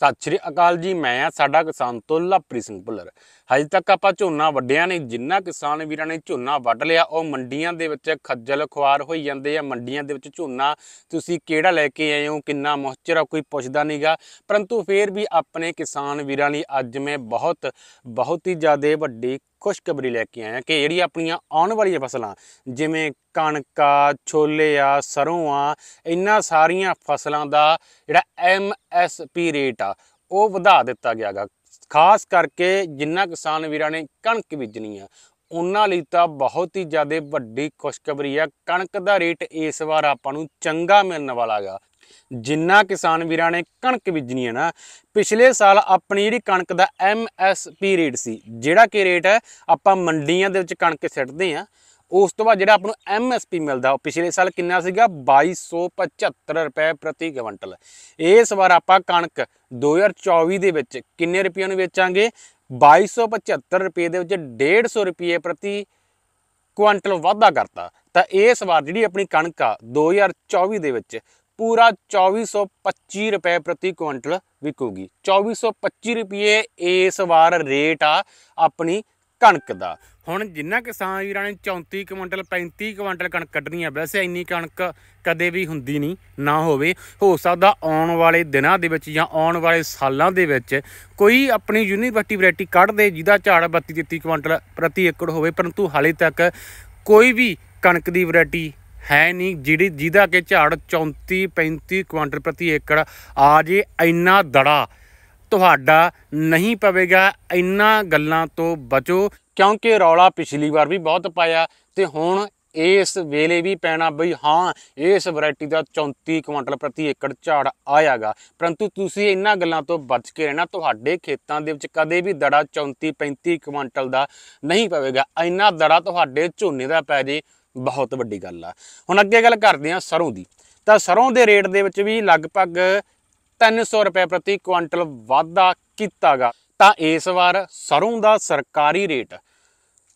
ਸਤਿ ਸ਼੍ਰੀ ਅਕਾਲ ਜੀ ਮੈਂ ਆ ਸਾਡਾ ਕਿਸਾਨ ਤੋਂ ਪ੍ਰੀ ਸਿੰਘ ਭੁੱਲਰ ਹਜੇ ਤੱਕ ਆਪਾਂ ਝੋਨਾ ਵੱਡਿਆਂ ਨਹੀਂ ਜਿੰਨਾ ਕਿਸਾਨ ਵੀਰਾਂ ਨੇ ਝੋਨਾ ਵੱਢ ਲਿਆ ਉਹ ਮੰਡੀਆਂ ਦੇ ਵਿੱਚ ਖੱਜਲ ਖੁਆਰ ਹੋਈ ਜਾਂਦੇ ਆ ਮੰਡੀਆਂ ਦੇ ਵਿੱਚ ਝੋਨਾ ਤੁਸੀਂ ਕਿਹੜਾ ਲੈ ਕੇ ਆਏ ਹੋ ਕਿੰਨਾ ਆ ਕੋਈ ਪੁੱਛਦਾ ਨਹੀਂਗਾ ਪਰੰਤੂ ਫੇਰ ਵੀ ਆਪਣੇ ਕਿਸਾਨ ਵੀਰਾਂ ਲਈ ਅੱਜ ਮੈਂ ਬਹੁਤ ਬਹੁਤ ਹੀ ਜ਼ਿਆਦਾ ਵੱਡੀ ਖੁਸ਼ਖਬਰੀ ਲੈ ਕੇ ਆਇਆ ਕਿ ਜਿਹੜੀ ਆਪਣੀਆਂ ਆਉਣ ਵਾਲੀਆਂ ਫਸਲਾਂ ਜਿਵੇਂ ਕਣਕ ਆ ਛੋਲੇ ਆ ਸਰੋਂ ਆ ਇੰਨਾ ਸਾਰੀਆਂ ਫਸਲਾਂ ਦਾ ਜਿਹੜਾ ਐਮ ਐਸ ਪੀ ਰੇਟ ਆ ਉਹ ਵਧਾ ਦਿੱਤਾ ਗਿਆਗਾ ਖਾਸ ਕਰਕੇ ਜਿੰਨਾ ਕਿਸਾਨ ਵੀਰਾਂ ਨੇ ਕਣਕ ਬੀਜਣੀ ਆ ਉਹਨਾਂ ਲਈ ਤਾਂ ਬਹੁਤ ਹੀ ਜ਼ਿਆਦਾ ਵੱਡੀ ਖੁਸ਼ਖਬਰੀ ਆ ਕਣਕ ਦਾ ਰੇਟ ਇਸ ਵਾਰ ਆਪਾਂ ਨੂੰ ਚੰਗਾ ਮਿਲਣ ਵਾਲਾ ਹੈਗਾ ਜਿੰਨਾ ਕਿਸਾਨ ਵੀਰਾਂ ਨੇ ਕਣਕ ਬੀਜਣੀ ਆ ਨਾ ਪਿਛਲੇ ਸਾਲ ਆਪਣੀ ਜਿਹੜੀ ਕਣਕ ਦਾ ਐਮ ਐਸ ਪੀ ਰੇਟ ਸੀ ਜਿਹੜਾ ਕਿ ਰੇਟ ਆਪਾਂ ਮੰਡੀਆਂ ਦੇ ਵਿੱਚ ਕਣਕ ਸਿੱਟਦੇ ਆ ਉਸ ਤੋਂ ਬਾਅਦ ਜਿਹੜਾ ਆਪਾਂ ਨੂੰ ਐਮਐਸਪੀ ਮਿਲਦਾ ਉਹ ਪਿਛਲੇ ਸਾਲ ਕਿੰਨਾ ਸੀਗਾ 2275 ਰੁਪਏ ਪ੍ਰਤੀ ਕੁਇੰਟਲ ਇਸ ਵਾਰ ਆਪਾਂ ਕਣਕ 2024 ਦੇ ਵਿੱਚ ਕਿੰਨੇ ਰੁਪਏ ਨੂੰ ਵੇਚਾਂਗੇ 2275 ਰੁਪਏ ਦੇ ਵਿੱਚ 150 ਰੁਪਏ ਪ੍ਰਤੀ ਕੁਇੰਟਲ ਵਾਧਾ ਕਰਤਾ ਤਾਂ ਇਸ ਵਾਰ ਜਿਹੜੀ ਆਪਣੀ ਕਣਕ ਆ 2024 ਦੇ ਵਿੱਚ ਪੂਰਾ 2425 ਰੁਪਏ ਪ੍ਰਤੀ ਕੁਇੰਟਲ ਵਿਕੂਗੀ 2425 ਰੁਪਏ ਇਸ ਵਾਰ ਰੇਟ ਆ ਆਪਣੀ ਕਣਕ ਦਾ ਹੁਣ ਜਿੰਨਾ ਕਿਸਾਨ ਵੀਰਾਂ ਨੇ 34 ਕੁਇੰਟਲ 35 ਕੁਇੰਟਲ ਕਣਕ ਕੱਢਣੀ ਆ ਵੈਸੇ ਇੰਨੀ ਕਣਕ ਕਦੇ ਵੀ ਹੁੰਦੀ ਨਹੀਂ ਨਾ ਹੋਵੇ ਹੋ ਸਕਦਾ ਆਉਣ ਵਾਲੇ ਦਿਨਾਂ ਦੇ ਵਿੱਚ ਜਾਂ ਆਉਣ ਵਾਲੇ ਸਾਲਾਂ ਦੇ ਵਿੱਚ ਕੋਈ ਆਪਣੀ ਯੂਨੀਵਰਸਿਟੀ ਵੈਰਾਈਟੀ ਕੱਢ ਦੇ ਜਿਹਦਾ ਝਾੜ 32 33 ਕੁਇੰਟਲ ਪ੍ਰਤੀ ਏਕੜ ਹੋਵੇ ਪਰੰਤੂ ਹਾਲੇ ਤੱਕ ਕੋਈ ਵੀ ਕਣਕ ਦੀ ਵੈਰਾਈਟੀ ਹੈ ਨਹੀਂ ਜਿਹੜੀ ਜਿਹਦਾ ਕਿ ਝਾੜ 34 35 ਕੁਇੰਟਲ ਪ੍ਰਤੀ ਏਕੜ ਆ ਜੇ ਇੰਨਾ ਦੜਾ ਤੁਹਾਡਾ ਨਹੀਂ ਪਵੇਗਾ ਇੰਨਾ ਗੱਲਾਂ ਤੋਂ ਬਚੋ ਕਿਉਂਕਿ ਰੌਲਾ ਪਿਛਲੀ ਵਾਰ ਵੀ ਬਹੁਤ ਪਾਇਆ ਤੇ ਹੁਣ ਇਸ ਵੇਲੇ ਵੀ ਪੈਣਾ ਬਈ ਹਾਂ ਇਸ ਵੈਰਾਈਟੀ ਦਾ 34 ਕੁਇੰਟਲ ਪ੍ਰਤੀ ਏਕੜ ਝਾੜ ਆਇਆਗਾ ਪਰੰਤੂ ਤੁਸੀਂ ਇਹਨਾਂ ਗੱਲਾਂ ਤੋਂ ਬਚ ਕੇ ਰਹਿਣਾ ਤੁਹਾਡੇ ਖੇਤਾਂ ਦੇ ਵਿੱਚ ਕਦੇ ਵੀ ਦੜਾ 34 35 ਕੁਇੰਟਲ ਦਾ ਨਹੀਂ ਪਵੇਗਾ ਇੰਨਾ ਦੜਾ ਤੁਹਾਡੇ ਝੋਨੇ ਦਾ ਪੈ ਜੇ ਬਹੁਤ ਵੱਡੀ ਗੱਲ ਆ ਹੁਣ ਅੱਗੇ ਗੱਲ ਕਰਦੇ ਹਾਂ ਸਰੋਂ ਦੀ ਤਾਂ ਸਰੋਂ ਦੇ ਰੇਟ ਦੇ ਵਿੱਚ ਵੀ ਲਗਭਗ 300 ਰੁਪਏ ਪ੍ਰਤੀ ਕੁਇੰਟਲ ਵਾਧਾ ਕੀਤਾਗਾ ਤਾਂ ਇਸ ਵਾਰ ਸਰੋਂ ਦਾ ਸਰਕਾਰੀ ਰੇਟ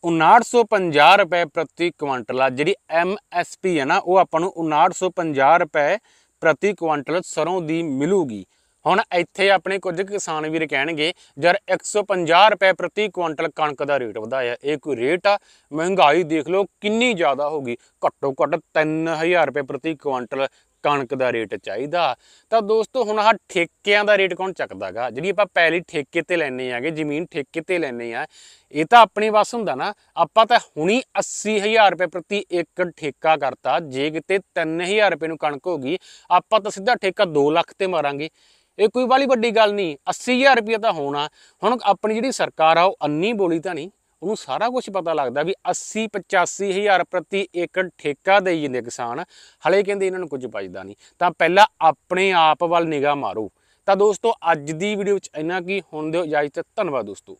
5950 ਰੁਪਏ ਪ੍ਰਤੀ ਕੁਇੰਟਲ ਆ ਜਿਹੜੀ ਐਮ ਐਸ ਪੀ ਹੈ ਨਾ ਉਹ ਆਪਾਂ ਨੂੰ 5950 ਰੁਪਏ ਪ੍ਰਤੀ ਕੁਇੰਟਲ ਸਰੋਂ ਦੀ ਮਿਲੂਗੀ ਹੁਣ ਇੱਥੇ ਆਪਣੇ ਕੁਝ ਕਿਸਾਨ ਵੀਰ ਕਹਿਣਗੇ ਜਰ 150 ਰੁਪਏ ਪ੍ਰਤੀ ਕੁਇੰਟਲ ਕਣਕ ਦਾ ਰੇਟ ਵਧਾਇਆ ਇਹ ਕੋਈ ਰੇਟ ਆ ਮਹਿੰਗਾਈ ਦੇਖ ਲਓ ਕਿੰਨੀ ਜ਼ਿਆਦਾ ਹੋ ਗਈ ਘੱਟੋ ਘੱਟ 3000 ਰੁਪਏ ਪ੍ਰਤੀ ਕੁਇੰਟਲ ਕਣਕ ਦਾ ਰੇਟ ਚਾਹੀਦਾ ਤਾਂ ਦੋਸਤੋ ਹੁਣ ਆਹ ਠੇਕਿਆਂ ਦਾ ਰੇਟ ਕੌਣ ਚੱਕਦਾਗਾ ਜਿਹੜੀ ਆਪਾਂ ਪਹਿਲੀ ਠੇਕੇ ਤੇ ਲੈਣੇ ਆਗੇ ਜ਼ਮੀਨ ਠੇਕੇ ਤੇ ਲੈਣੇ ਆ ਇਹ ਤਾਂ ਆਪਣੇ ਵੱਸ ਹੁੰਦਾ ਨਾ ਆਪਾਂ ਤਾਂ ਹੁਣੀ 80000 ਰੁਪਏ ਪ੍ਰਤੀ ਏਕੜ ਠੇਕਾ ਕਰਤਾ ਜੇ ਕਿਤੇ 3000 ਰੁਪਏ ਨੂੰ ਕਣਕ ਹੋ ਗਈ ਆਪਾਂ ਤਾਂ ਸਿੱਧਾ ਠੇਕਾ 2 ਲੱਖ ਤੇ ਮਾਰਾਂਗੇ ਇਹ ਕੋਈ ਵਾਲੀ ਵੱਡੀ ਗੱਲ ਨਹੀਂ 80000 ਰੁਪਏ ਤਾਂ ਹੋਣਾ ਹੁਣ ਆਪਣੀ ਜਿਹੜੀ ਸਰਕਾਰ ਆ ਉਹ ਅੰਨੀ ਬੋਲੀ ਤਾਂ ਨਹੀਂ ਉਹਨੂੰ ਸਾਰਾ ਕੁਝ ਪਤਾ ਲੱਗਦਾ ਵੀ 80 85000 ਪ੍ਰਤੀ ਏਕੜ ਠੇਕਾ ਦੇਈ ਜਾਂਦੇ ਕਿਸਾਨ ਹਲੇ ਕਹਿੰਦੇ ਇਹਨਾਂ ਨੂੰ ਕੁਝ ਬਚਦਾ ਨਹੀਂ ਤਾਂ ਪਹਿਲਾਂ ਆਪਣੇ ਆਪ ਵੱਲ ਨਿਗਾਹ ਮਾਰੋ ਤਾਂ ਦੋਸਤੋ ਅੱਜ ਦੀ ਵੀਡੀਓ ਵਿੱਚ ਇੰਨਾ ਕੀ ਹੁਣ ਦਿਓ ਇਜਾਜ਼ਤ ਧੰਨਵਾਦ ਦੋਸਤੋ